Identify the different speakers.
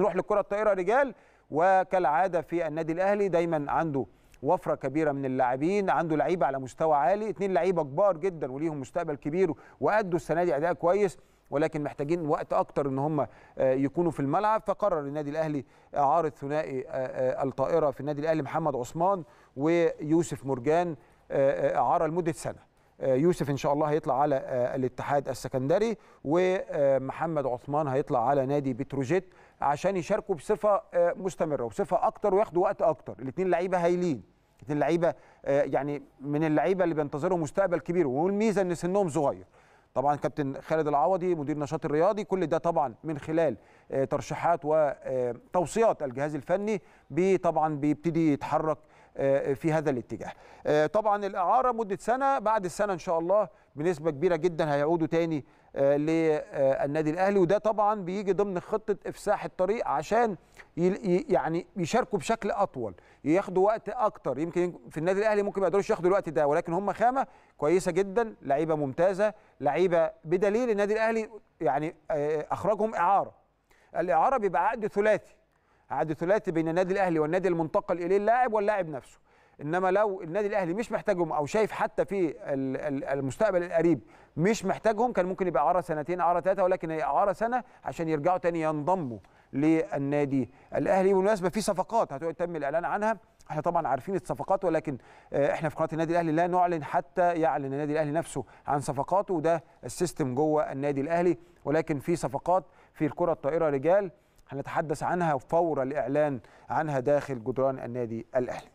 Speaker 1: نروح للكره الطائره رجال وكالعاده في النادي الاهلي دايما عنده وفره كبيره من اللاعبين عنده لعيبه على مستوى عالي اثنين لعيبه كبار جدا وليهم مستقبل كبير وادوا السنه دي اداء كويس ولكن محتاجين وقت اكتر ان هم آه، يكونوا في الملعب فقرر النادي الاهلي اعاره ثنائي آه، آه، الطائره في النادي الاهلي محمد عثمان ويوسف مرجان اعاره لمده سنه آه، يوسف ان شاء الله هيطلع على آه، الاتحاد السكندري ومحمد عثمان هيطلع على نادي بتروجيت عشان يشاركوا بصفه آه، مستمره وصفه اكتر وياخدوا وقت اكتر الاثنين لعيبه هايلين الاثنين لعيبه يعني من اللعيبه اللي بينتظروا مستقبل كبير والميزه ان سنهم صغير طبعا كابتن خالد العوضي مدير النشاط الرياضي كل ده طبعا من خلال ترشيحات وتوصيات الجهاز الفني طبعا بيبتدي يتحرك آه، في هذا الاتجاه آه، طبعا الاعاره مده سنه بعد السنه ان شاء الله بنسبه كبيره جدا هيعودوا تاني آه، للنادي الاهلي وده طبعا بيجي ضمن خطه افساح الطريق عشان يعني يشاركوا بشكل اطول ياخدوا وقت اكتر يمكن في النادي الاهلي ممكن ما يقدروش ياخدوا الوقت ده ولكن هم خامه كويسه جدا لعيبه ممتازه لعيبه بدليل النادي الاهلي يعني اخرجهم اعاره الاعاره بيبقى عقد ثلاثي عقد ثلاثي بين النادي الاهلي والنادي المنتقل اليه اللاعب واللاعب نفسه انما لو النادي الاهلي مش محتاجهم او شايف حتى في المستقبل القريب مش محتاجهم كان ممكن يبقى اعاره سنتين اعاره ثلاثه ولكن هي اعاره سنه عشان يرجعوا تاني ينضموا للنادي الاهلي بالمناسبه في صفقات تم الاعلان عنها احنا طبعا عارفين الصفقات ولكن آه، احنا في قناه النادي الاهلي لا نعلن حتى يعلن النادي الاهلي نفسه عن صفقاته وده السيستم جوه النادي الاهلي ولكن في صفقات في الكره الطائره رجال هنتحدث عنها فور الإعلان عنها داخل جدران النادي الأهلي